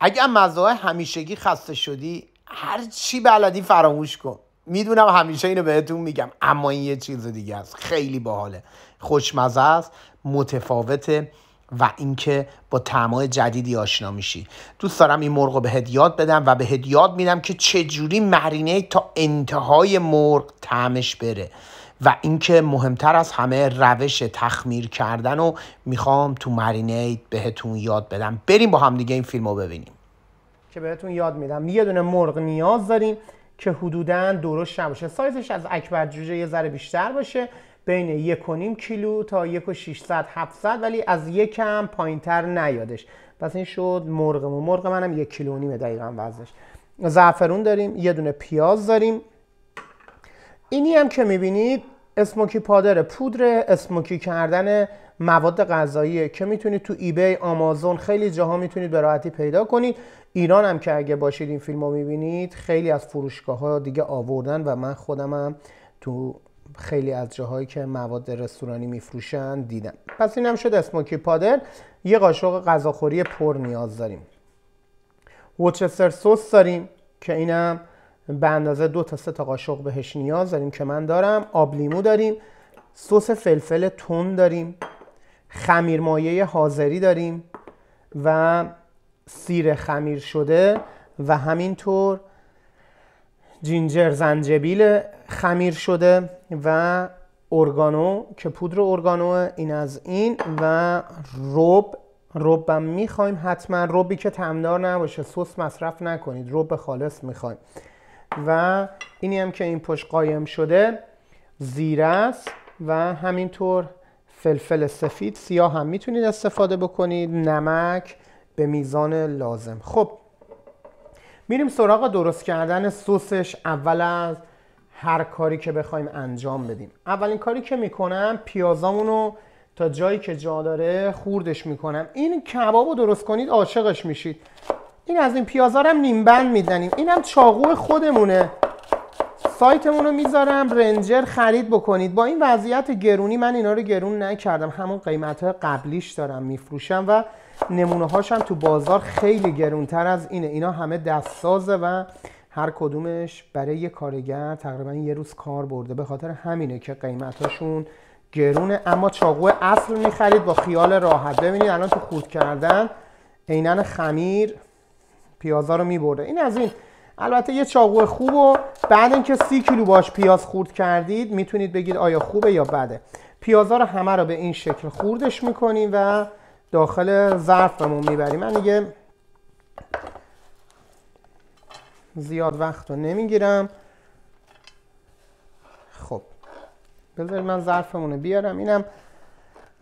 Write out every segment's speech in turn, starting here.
اگه مزاهای همیشگی خسته شدی هر چی بلدی فراموش کن میدونم همیشه اینو بهتون میگم اما این یه چیز دیگه است خیلی باحاله خوشمزه است متفاوته و اینکه با طعمهای جدیدی آشنا میشی دوست دارم این مرغ رو بهت یاد بدم و بهت یاد میدم که چجوری مرینه تا انتهای مرغ طعمش بره و اینکه مهمتر از همه روش تخمیر کردن و میخوام تو مرینید بهتون یاد بدم بریم با هم دیگه این فیلم رو ببینیم که بهتون یاد میدم یه دونه مرغ نیاز داریم که حدودا درست نباشه سایزش از اکبر جوجه یه ذره بیشتر باشه بین یک و نیم کیلو تا یک و شیشصد 700 ولی از یکم پایینتر نیادش پس این شد و مرغ منم یک کیلو و نیم دقیقا وزنش زعفرون داریم یه دونه پیاز داریم اینی هم که میبینید اسموکی پادر پودر اسموکی کردن مواد غذاییه که میتونید تو ایبی آمازون خیلی جاها میتونید به راحتی پیدا کنید ایران هم که اگه باشید این فیلم رو میبینید خیلی از فروشگاه ها دیگه آوردن و من خودم هم تو خیلی از جاهایی که مواد رستورانی میفروشن دیدم پس این هم شد اسموکی پادر یه قاشق غذاخوری پر نیاز داریم وچستر سس داریم که اینم به اندازه دو تا سه تا قاشق بهش نیاز داریم که من دارم آب لیمو داریم سس فلفل تون داریم خمیر مایه حاضری داریم و سیر خمیر شده و همینطور جینجر زنجبیل خمیر شده و ارگانو که پودر ارگانو این از این و رب هم میخوایم حتما ربی که تمدار نباشه سس مصرف نکنید رب خالص میخوایم و اینی هم که این پشت قایم شده زیر است و همینطور فلفل سفید سیاه هم میتونید استفاده بکنید نمک به میزان لازم خب میریم سراغ درست کردن سسش اول از هر کاری که بخوایم انجام بدیم اولین کاری که میکنم پیازامون رو تا جایی که جا داره خوردش میکنم این کباب رو درست کنید عاشقش میشید این از این پیازارم نیم بند این هم چاقو خودمونه سایتمون رو میذارم رنجر خرید بکنید با این وضعیت گرونی من اینا رو گرون نکردم همون قیمت قبلیش دارم میفروشم و نمونه هاشم تو بازار خیلی گرونتر از اینه اینا همه دست سازه و هر کدومش برای یه کارگر تقریبا یه روز کار برده به خاطر همینه که هاشون گرونه اما چاقو اصل میخرید با خیال راحت ببینید الان تو خود کردن عینن خمیر پیازا رو میبرده این از این البته یه چاقو خوب و بعد اینکه سی کیلو باش پیاز خورد کردید میتونید بگید آیا خوبه یا بده پیازا رو همه رو به این شکل خوردش میکنیم و داخل ظرفمون میبریم من دیگه زیاد وقت رو نمیگیرم خب بذارید من ظرفمون بیارم اینم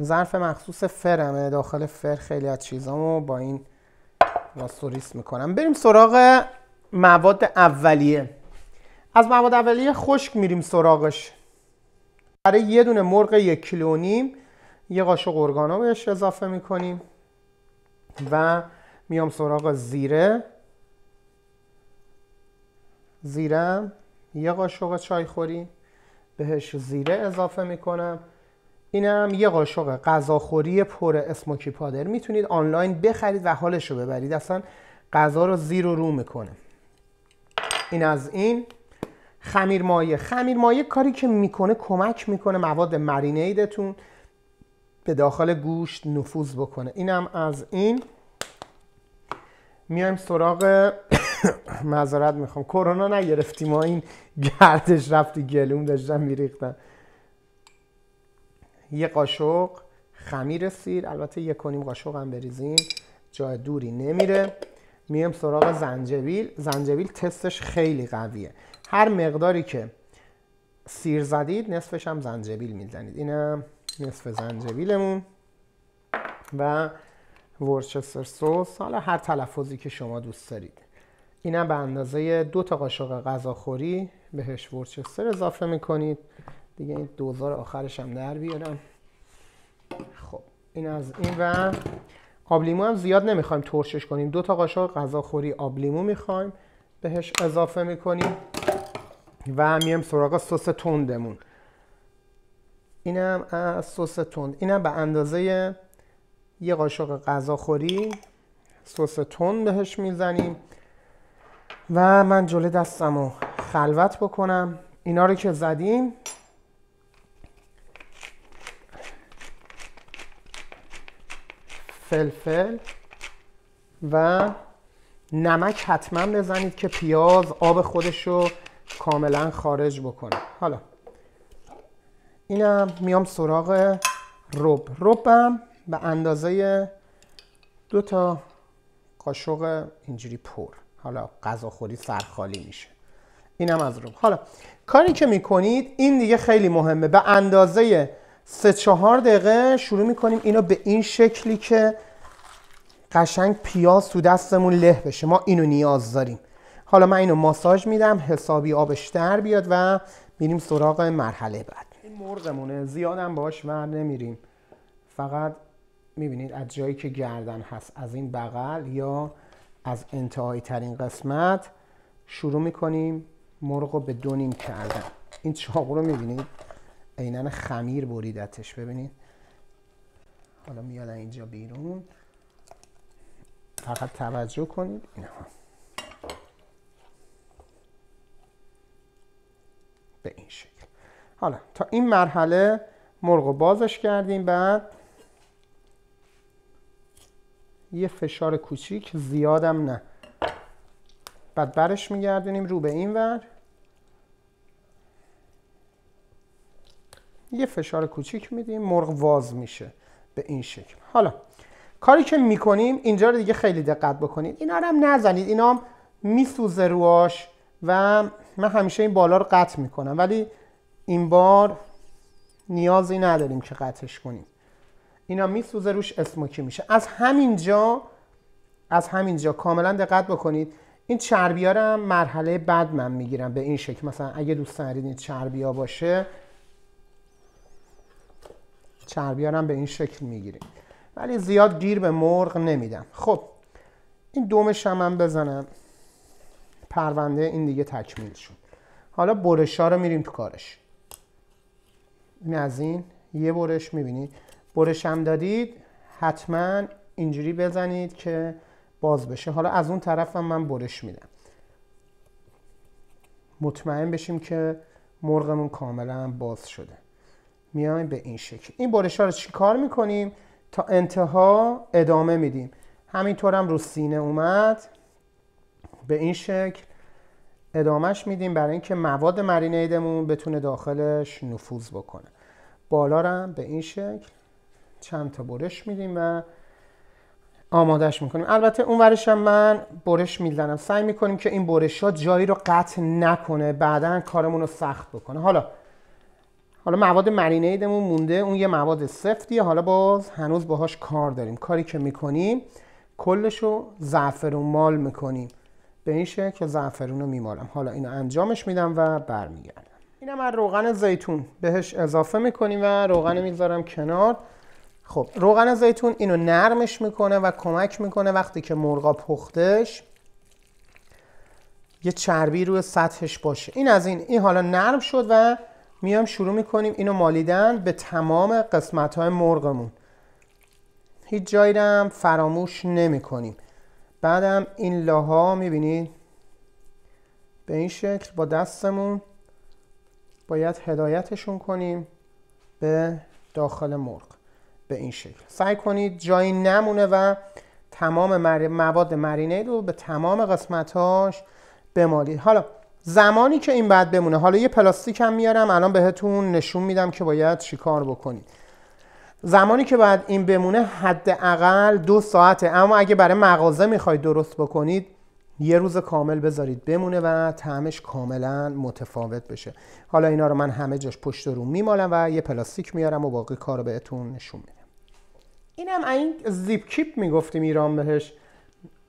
ظرف مخصوص فرمه داخل فر خیلی از چیزامو با این واسوریس میکنم بریم سراغ مواد اولیه از مواد اولیه خشک میریم سراغش برای یه دونه مرغ یک کیلو نیم یه قاشق ارگانو بهش اضافه میکنیم و میام سراغ زیره زیرم یه قاشق چایخوری بهش زیره اضافه میکنم اینم یه قاشق غذاخوری پر اسموکی پادر میتونید آنلاین بخرید و حالش رو ببرید اصلا غذا رو زیر و رو میکنه این از این خمیر مایه خمیر مایه کاری که میکنه کمک میکنه مواد مرینیدتون به داخل گوشت نفوذ بکنه اینم از این میایم سراغ معذرت میخوام کرونا نگرفتیم ما این گردش رفتی گلوم داشتم میریختم یه قاشق خمیر سیر البته یک و نیم قاشق هم بریزیم جای دوری نمیره میام سراغ زنجبیل زنجبیل تستش خیلی قویه هر مقداری که سیر زدید نصفش هم زنجبیل میزنید اینم نصف زنجبیلمون و ورچستر سوس، حالا هر تلفظی که شما دوست دارید اینم به اندازه دو تا قاشق غذاخوری بهش ورچستر اضافه میکنید دیگه این دوزار آخرش هم در بیارم این از این و آب هم زیاد نمیخوایم ترشش کنیم دو تا قاشق غذاخوری آب لیمو میخوایم بهش اضافه میکنیم و میام سراغ سس تندمون اینم از سس تند اینم به اندازه یه قاشق غذاخوری سس تند بهش میزنیم و من جلو دستم رو خلوت بکنم اینا رو که زدیم فلفل و نمک حتما بزنید که پیاز آب خودش رو کاملا خارج بکنه حالا اینم میام سراغ رب ربم به اندازه دو تا قاشق اینجوری پر حالا غذاخوری سرخالی میشه اینم از رب حالا کاری که میکنید این دیگه خیلی مهمه به اندازه سه چهار دقیقه شروع میکنیم اینو به این شکلی که قشنگ پیاز تو دستمون له بشه ما اینو نیاز داریم حالا من اینو ماساژ میدم حسابی آبش در بیاد و میریم سراغ مرحله بعد این مرغمونه زیادم باش ور نمیریم فقط میبینید از جایی که گردن هست از این بغل یا از انتهایی ترین قسمت شروع میکنیم مرغ رو به دو نیم کردن این چاقو رو میبینید عینن خمیر بریدتش ببینید حالا میاد اینجا بیرون فقط توجه کنید به این شکل حالا تا این مرحله مرغ بازش کردیم بعد یه فشار کوچیک زیادم نه بعد برش میگردونیم رو به این ور یه فشار کوچیک میدیم مرغ واز میشه به این شکل حالا کاری که میکنیم اینجا رو دیگه خیلی دقت بکنید اینا رو هم نزنید اینا هم میسوزه رواش و من همیشه این بالا رو قطع میکنم ولی این بار نیازی نداریم که قطعش کنیم اینا میسوزه روش اسموکی میشه از همینجا از همینجا کاملا دقت بکنید این چربیا رو هم مرحله بعد من میگیرم به این شکل مثلا اگه دوست دارید این چربیا باشه چربی به این شکل میگیریم ولی زیاد گیر به مرغ نمیدم خب این دومش هم من بزنم پرونده این دیگه تکمیل شد حالا برش ها رو میریم تو کارش این از این یه برش میبینید برش هم دادید حتما اینجوری بزنید که باز بشه حالا از اون طرف هم من برش میدم مطمئن بشیم که مرغمون کاملا باز شده میایم به این شکل این برش ها رو چیکار میکنیم تا انتها ادامه میدیم همینطور هم رو سینه اومد به این شکل ادامهش میدیم برای اینکه مواد مرینیدمون بتونه داخلش نفوذ بکنه بالا هم به این شکل چند تا برش میدیم و آمادهش میکنیم البته اون ورش هم من برش میزنم سعی میکنیم که این برش ها جایی رو قطع نکنه بعدا کارمون رو سخت بکنه حالا حالا مواد مرینیدمون مونده اون یه مواد سفتیه حالا باز هنوز باهاش کار داریم کاری که میکنیم کلش رو زعفرون مال میکنیم به این شکل که زعفرون رو میمالم حالا اینو انجامش میدم و برمیگردم اینم از روغن زیتون بهش اضافه میکنیم و روغن میذارم کنار خب روغن زیتون اینو نرمش میکنه و کمک میکنه وقتی که مرغا پختش یه چربی روی سطحش باشه این از این این حالا نرم شد و میام شروع میکنیم اینو مالیدن به تمام قسمت های مرغمون هیچ جایی هم فراموش نمی کنیم بعدم این لاها میبینید به این شکل با دستمون باید هدایتشون کنیم به داخل مرغ به این شکل سعی کنید جایی نمونه و تمام مواد مرینه رو به تمام قسمتاش بمالید حالا زمانی که این بعد بمونه حالا یه پلاستیک هم میارم الان بهتون نشون میدم که باید چیکار بکنید زمانی که بعد این بمونه حداقل دو ساعته اما اگه برای مغازه میخواید درست بکنید یه روز کامل بذارید بمونه و طعمش کاملا متفاوت بشه حالا اینا رو من همه جاش پشت رو میمالم و یه پلاستیک میارم و باقی کار رو بهتون نشون میدم اینم این زیپ کیپ میگفتیم ایران بهش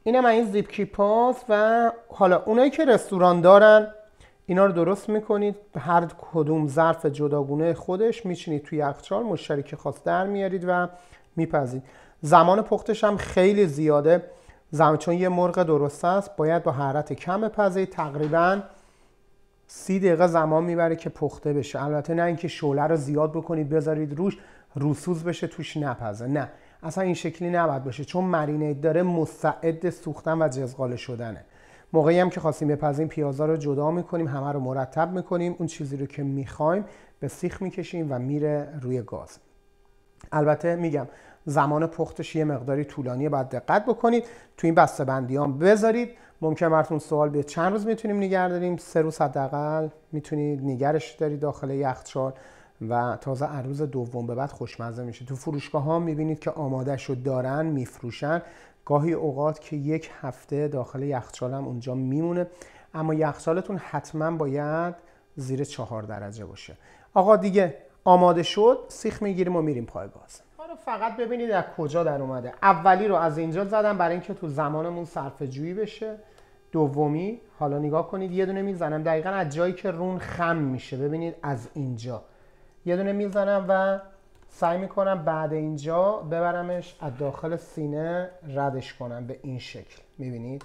اینم این زیپ کیپاس و حالا اونایی که رستوران دارن اینا رو درست میکنید هر کدوم ظرف جداگونه خودش میچینید توی یخچال مشتری که خواست در میارید و میپزید زمان پختش هم خیلی زیاده زمان چون یه مرغ درست است باید با حرارت کم پزید تقریبا سی دقیقه زمان میبره که پخته بشه البته نه اینکه شوله رو زیاد بکنید بذارید روش روسوز بشه توش نپزه نه اصلا این شکلی نباید باشه چون مرینید داره مستعد سوختن و جزغال شدنه موقعی هم که خواستیم بپزیم پیازا رو جدا میکنیم همه رو مرتب میکنیم اون چیزی رو که میخوایم به سیخ میکشیم و میره روی گاز البته میگم زمان پختش یه مقداری طولانیه باید دقت بکنید تو این بسته بندی هم بذارید ممکن براتون سوال بیاد چند روز میتونیم نگه داریم سه روز حداقل میتونید نگرش دارید داخل یخچال و تازه عروض دوم به بعد خوشمزه میشه تو فروشگاه ها میبینید که آماده شد دارن میفروشن گاهی اوقات که یک هفته داخل یخچال هم اونجا میمونه اما یخچالتون حتما باید زیر چهار درجه باشه آقا دیگه آماده شد سیخ میگیریم و میریم پای گاز آره، فقط ببینید از کجا در اومده اولی رو از اینجا زدم برای اینکه تو زمانمون صرفه جویی بشه دومی حالا نگاه کنید یه دونه میزنم دقیقا از جایی که رون خم میشه ببینید از اینجا یه دونه میزنم و سعی میکنم بعد اینجا ببرمش از داخل سینه ردش کنم به این شکل میبینید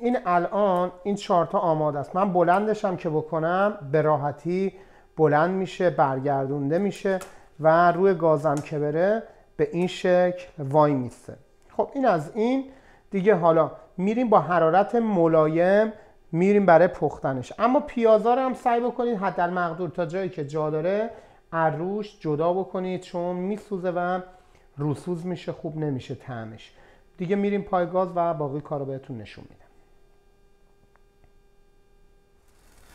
این الان این چارتا آماده است من بلندشم که بکنم به راحتی بلند میشه برگردونده میشه و روی گازم که بره به این شکل وای میسته خب این از این دیگه حالا میریم با حرارت ملایم میریم برای پختنش اما پیازا رو هم سعی بکنید حد مقدور تا جایی که جا داره روش جدا بکنید چون میسوزه و روسوز میشه خوب نمیشه تعمش دیگه میریم پای گاز و باقی کار رو بهتون نشون میدم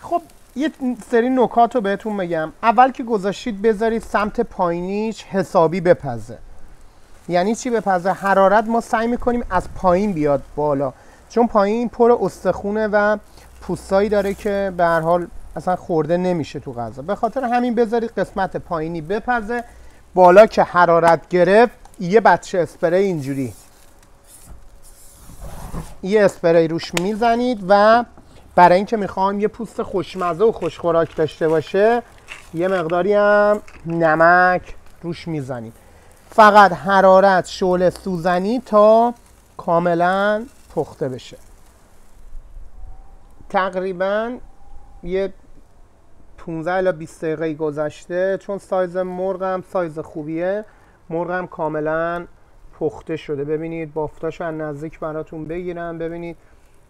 خب یه سری نکات رو بهتون میگم اول که گذاشتید بذارید سمت پایینیش حسابی بپزه یعنی چی بپزه حرارت ما سعی میکنیم از پایین بیاد بالا چون پایین پر استخونه و پوستایی داره که به هر حال اصلا خورده نمیشه تو غذا به خاطر همین بذارید قسمت پایینی بپزه بالا که حرارت گرفت یه بچه اسپری اینجوری یه اسپری روش میزنید و برای اینکه میخوام یه پوست خوشمزه و خوشخوراک داشته باشه یه مقداری هم نمک روش میزنید فقط حرارت شعله سوزنی تا کاملا پخته بشه تقریبا یه 15 الی 20 دقیقه گذشته چون سایز مرغم سایز خوبیه مرغم کاملا پخته شده ببینید بافتاشو از نزدیک براتون بگیرم ببینید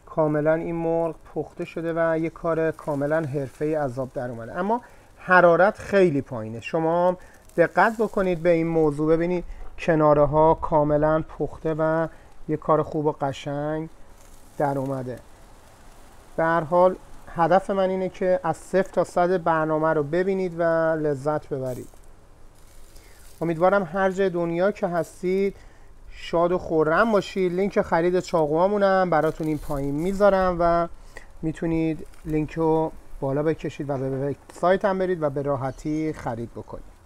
کاملا این مرغ پخته شده و یه کار کاملا حرفه ای عذاب در اومده اما حرارت خیلی پایینه شما دقت بکنید به این موضوع ببینید کناره ها کاملا پخته و یه کار خوب و قشنگ در اومده به حال هدف من اینه که از صفر تا صد برنامه رو ببینید و لذت ببرید امیدوارم هر جای دنیا که هستید شاد و خورم باشید لینک خرید چاقوامونم براتون این پایین میذارم و میتونید لینک رو بالا بکشید و به سایت هم برید و به راحتی خرید بکنید